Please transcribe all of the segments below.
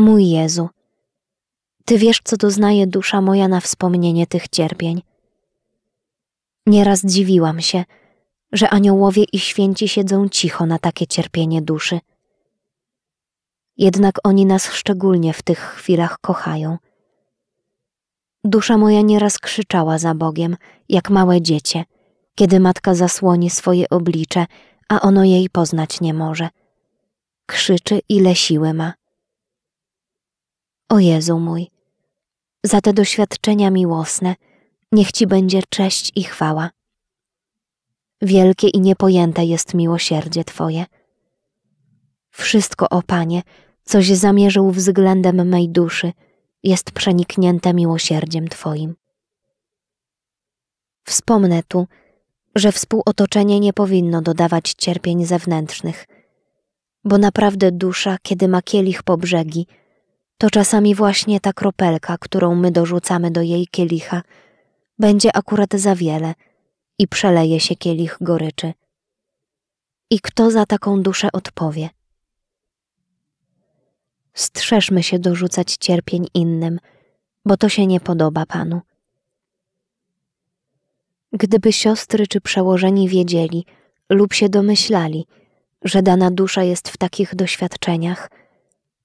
Mój Jezu, Ty wiesz, co doznaje dusza moja na wspomnienie tych cierpień. Nieraz dziwiłam się, że aniołowie i święci siedzą cicho na takie cierpienie duszy. Jednak oni nas szczególnie w tych chwilach kochają. Dusza moja nieraz krzyczała za Bogiem, jak małe dziecię, kiedy matka zasłoni swoje oblicze, a ono jej poznać nie może. Krzyczy ile siły ma. O Jezu mój, za te doświadczenia miłosne, niech Ci będzie cześć i chwała. Wielkie i niepojęte jest miłosierdzie Twoje. Wszystko, o Panie, coś zamierzył względem mej duszy, jest przeniknięte miłosierdziem Twoim. Wspomnę tu, że współotoczenie nie powinno dodawać cierpień zewnętrznych, bo naprawdę dusza, kiedy ma kielich po brzegi – to czasami właśnie ta kropelka, którą my dorzucamy do jej kielicha, będzie akurat za wiele i przeleje się kielich goryczy. I kto za taką duszę odpowie? Strzeżmy się dorzucać cierpień innym, bo to się nie podoba Panu. Gdyby siostry czy przełożeni wiedzieli lub się domyślali, że dana dusza jest w takich doświadczeniach –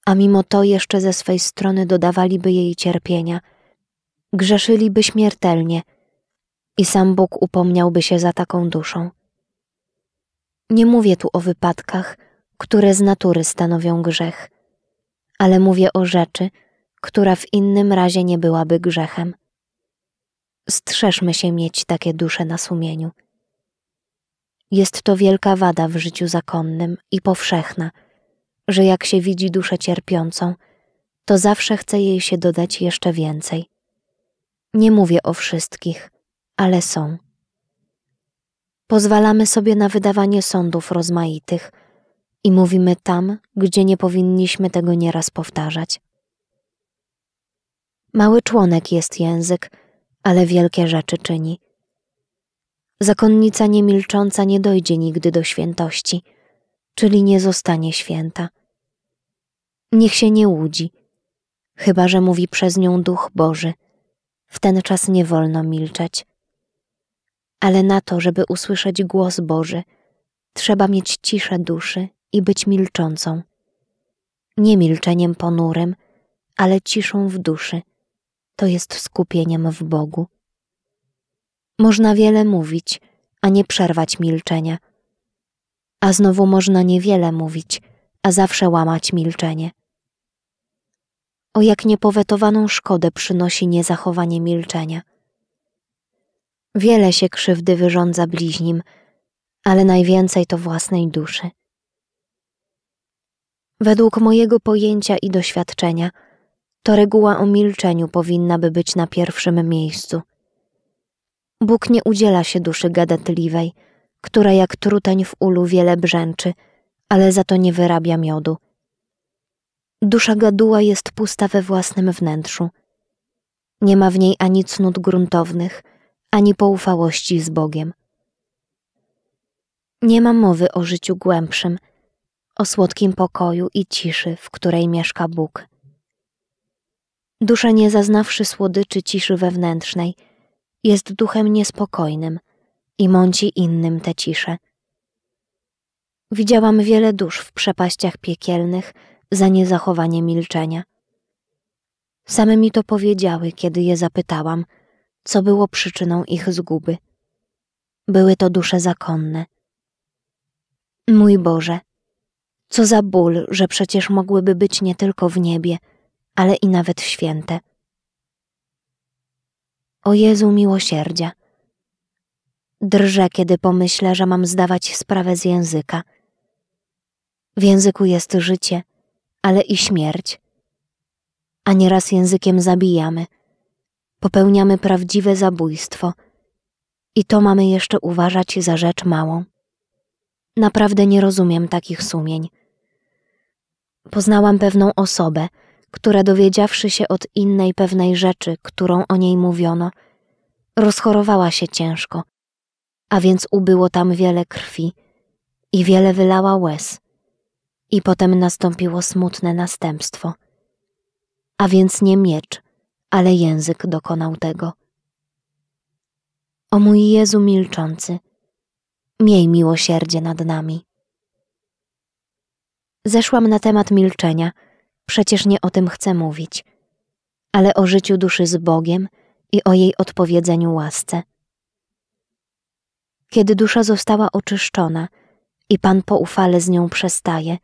a mimo to jeszcze ze swej strony dodawaliby jej cierpienia. Grzeszyliby śmiertelnie i sam Bóg upomniałby się za taką duszą. Nie mówię tu o wypadkach, które z natury stanowią grzech, ale mówię o rzeczy, która w innym razie nie byłaby grzechem. Strzeżmy się mieć takie dusze na sumieniu. Jest to wielka wada w życiu zakonnym i powszechna – że jak się widzi duszę cierpiącą, to zawsze chce jej się dodać jeszcze więcej. Nie mówię o wszystkich, ale są. Pozwalamy sobie na wydawanie sądów rozmaitych i mówimy tam, gdzie nie powinniśmy tego nieraz powtarzać. Mały członek jest język, ale wielkie rzeczy czyni. Zakonnica niemilcząca nie dojdzie nigdy do świętości – czyli nie zostanie święta. Niech się nie łudzi, chyba że mówi przez nią Duch Boży. W ten czas nie wolno milczeć. Ale na to, żeby usłyszeć głos Boży, trzeba mieć ciszę duszy i być milczącą. Nie milczeniem ponurym, ale ciszą w duszy. To jest skupieniem w Bogu. Można wiele mówić, a nie przerwać milczenia – a znowu można niewiele mówić, a zawsze łamać milczenie. O jak niepowetowaną szkodę przynosi niezachowanie milczenia. Wiele się krzywdy wyrządza bliźnim, ale najwięcej to własnej duszy. Według mojego pojęcia i doświadczenia, to reguła o milczeniu powinna by być na pierwszym miejscu. Bóg nie udziela się duszy gadatliwej – która jak truteń w ulu wiele brzęczy, ale za to nie wyrabia miodu. Dusza gaduła jest pusta we własnym wnętrzu. Nie ma w niej ani cnót gruntownych, ani poufałości z Bogiem. Nie ma mowy o życiu głębszym, o słodkim pokoju i ciszy, w której mieszka Bóg. Dusza nie zaznawszy słodyczy ciszy wewnętrznej, jest duchem niespokojnym, i mąci innym tę ciszę. Widziałam wiele dusz w przepaściach piekielnych za niezachowanie milczenia. Same mi to powiedziały, kiedy je zapytałam, co było przyczyną ich zguby. Były to dusze zakonne. Mój Boże, co za ból, że przecież mogłyby być nie tylko w niebie, ale i nawet święte. O Jezu miłosierdzia Drżę, kiedy pomyślę, że mam zdawać sprawę z języka. W języku jest życie, ale i śmierć. A nieraz językiem zabijamy, popełniamy prawdziwe zabójstwo i to mamy jeszcze uważać za rzecz małą. Naprawdę nie rozumiem takich sumień. Poznałam pewną osobę, która dowiedziawszy się od innej pewnej rzeczy, którą o niej mówiono, rozchorowała się ciężko a więc ubyło tam wiele krwi i wiele wylała łez. I potem nastąpiło smutne następstwo. A więc nie miecz, ale język dokonał tego. O mój Jezu milczący, miej miłosierdzie nad nami. Zeszłam na temat milczenia, przecież nie o tym chcę mówić, ale o życiu duszy z Bogiem i o jej odpowiedzeniu łasce. Kiedy dusza została oczyszczona i Pan poufale z nią przestaje,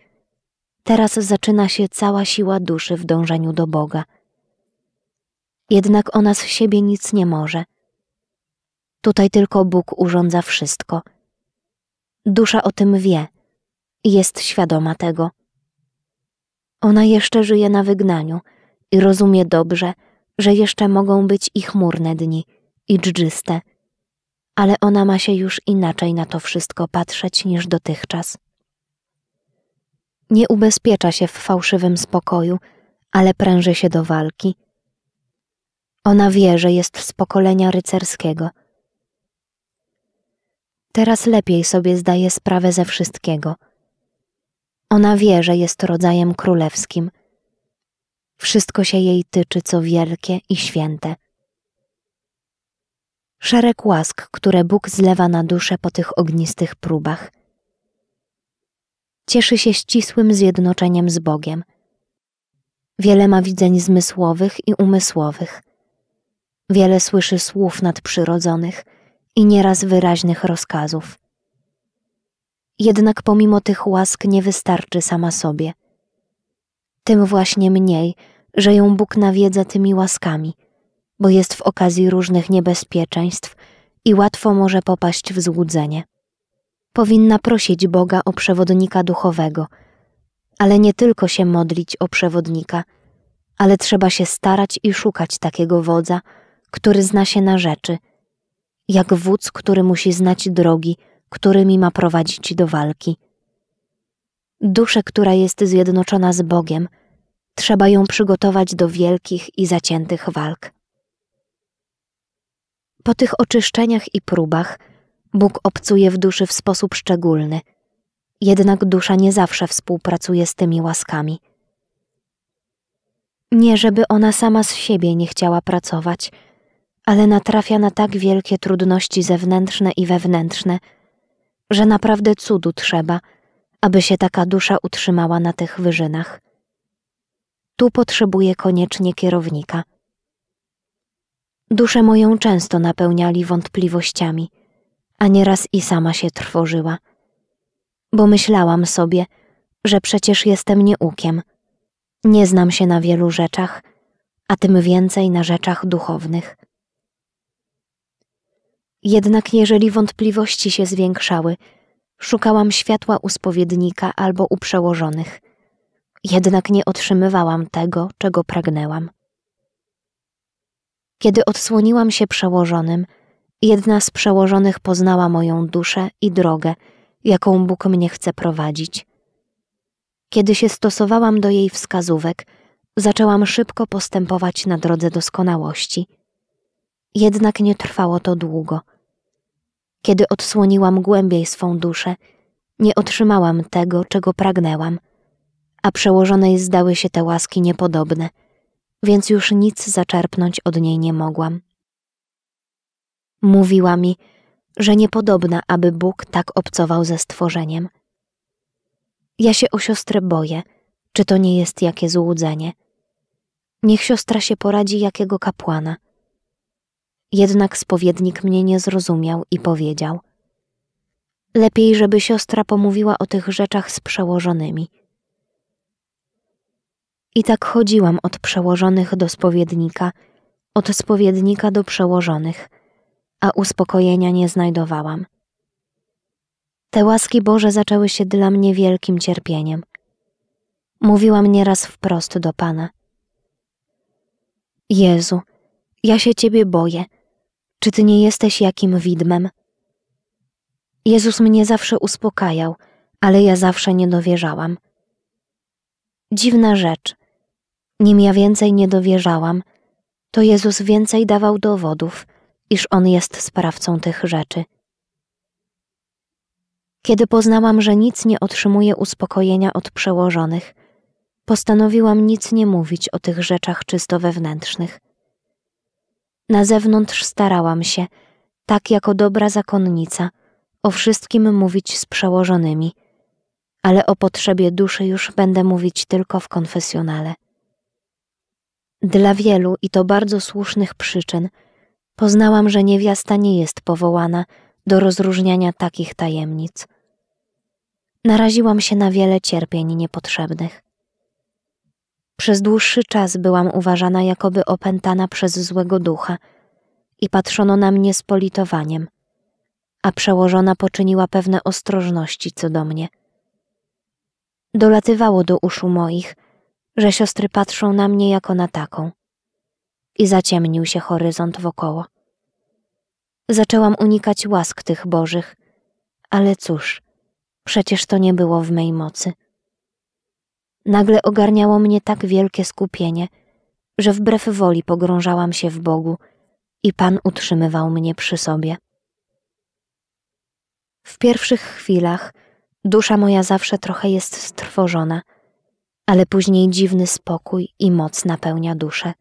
teraz zaczyna się cała siła duszy w dążeniu do Boga. Jednak ona z siebie nic nie może. Tutaj tylko Bóg urządza wszystko. Dusza o tym wie i jest świadoma tego. Ona jeszcze żyje na wygnaniu i rozumie dobrze, że jeszcze mogą być i chmurne dni, i dżdżyste – ale ona ma się już inaczej na to wszystko patrzeć niż dotychczas. Nie ubezpiecza się w fałszywym spokoju, ale pręży się do walki. Ona wie, że jest z pokolenia rycerskiego. Teraz lepiej sobie zdaje sprawę ze wszystkiego. Ona wie, że jest rodzajem królewskim. Wszystko się jej tyczy, co wielkie i święte szereg łask, które Bóg zlewa na duszę po tych ognistych próbach. Cieszy się ścisłym zjednoczeniem z Bogiem. Wiele ma widzeń zmysłowych i umysłowych. Wiele słyszy słów nadprzyrodzonych i nieraz wyraźnych rozkazów. Jednak pomimo tych łask nie wystarczy sama sobie. Tym właśnie mniej, że ją Bóg nawiedza tymi łaskami – bo jest w okazji różnych niebezpieczeństw i łatwo może popaść w złudzenie. Powinna prosić Boga o przewodnika duchowego, ale nie tylko się modlić o przewodnika, ale trzeba się starać i szukać takiego wodza, który zna się na rzeczy, jak wódz, który musi znać drogi, którymi ma prowadzić do walki. Duszę, która jest zjednoczona z Bogiem, trzeba ją przygotować do wielkich i zaciętych walk. Po tych oczyszczeniach i próbach Bóg obcuje w duszy w sposób szczególny, jednak dusza nie zawsze współpracuje z tymi łaskami. Nie żeby ona sama z siebie nie chciała pracować, ale natrafia na tak wielkie trudności zewnętrzne i wewnętrzne, że naprawdę cudu trzeba, aby się taka dusza utrzymała na tych wyżynach. Tu potrzebuje koniecznie kierownika – Duszę moją często napełniali wątpliwościami, a nieraz i sama się trwożyła. Bo myślałam sobie, że przecież jestem nieukiem. Nie znam się na wielu rzeczach, a tym więcej na rzeczach duchownych. Jednak jeżeli wątpliwości się zwiększały, szukałam światła u spowiednika albo u przełożonych. Jednak nie otrzymywałam tego, czego pragnęłam. Kiedy odsłoniłam się przełożonym, jedna z przełożonych poznała moją duszę i drogę, jaką Bóg mnie chce prowadzić. Kiedy się stosowałam do jej wskazówek, zaczęłam szybko postępować na drodze doskonałości. Jednak nie trwało to długo. Kiedy odsłoniłam głębiej swą duszę, nie otrzymałam tego, czego pragnęłam, a przełożonej zdały się te łaski niepodobne – więc już nic zaczerpnąć od niej nie mogłam. Mówiła mi, że niepodobna, aby Bóg tak obcował ze stworzeniem. Ja się o siostrę boję, czy to nie jest jakie złudzenie. Niech siostra się poradzi jakiego kapłana. Jednak spowiednik mnie nie zrozumiał i powiedział: Lepiej, żeby siostra pomówiła o tych rzeczach z przełożonymi i tak chodziłam od przełożonych do spowiednika, od spowiednika do przełożonych, a uspokojenia nie znajdowałam. Te łaski Boże zaczęły się dla mnie wielkim cierpieniem. Mówiłam nieraz wprost do Pana. Jezu, ja się Ciebie boję. Czy Ty nie jesteś jakim widmem? Jezus mnie zawsze uspokajał, ale ja zawsze nie dowierzałam. Dziwna rzecz. Nim ja więcej nie dowierzałam, to Jezus więcej dawał dowodów, iż On jest sprawcą tych rzeczy. Kiedy poznałam, że nic nie otrzymuje uspokojenia od przełożonych, postanowiłam nic nie mówić o tych rzeczach czysto wewnętrznych. Na zewnątrz starałam się, tak jako dobra zakonnica, o wszystkim mówić z przełożonymi, ale o potrzebie duszy już będę mówić tylko w konfesjonale. Dla wielu i to bardzo słusznych przyczyn poznałam, że niewiasta nie jest powołana do rozróżniania takich tajemnic. Naraziłam się na wiele cierpień niepotrzebnych. Przez dłuższy czas byłam uważana, jakoby opętana przez złego ducha i patrzono na mnie z politowaniem, a przełożona poczyniła pewne ostrożności co do mnie. Dolatywało do uszu moich – że siostry patrzą na mnie jako na taką. I zaciemnił się horyzont wokoło. Zaczęłam unikać łask tych bożych, ale cóż, przecież to nie było w mej mocy. Nagle ogarniało mnie tak wielkie skupienie, że wbrew woli pogrążałam się w Bogu i Pan utrzymywał mnie przy sobie. W pierwszych chwilach dusza moja zawsze trochę jest strwożona – ale później dziwny spokój i moc napełnia duszę.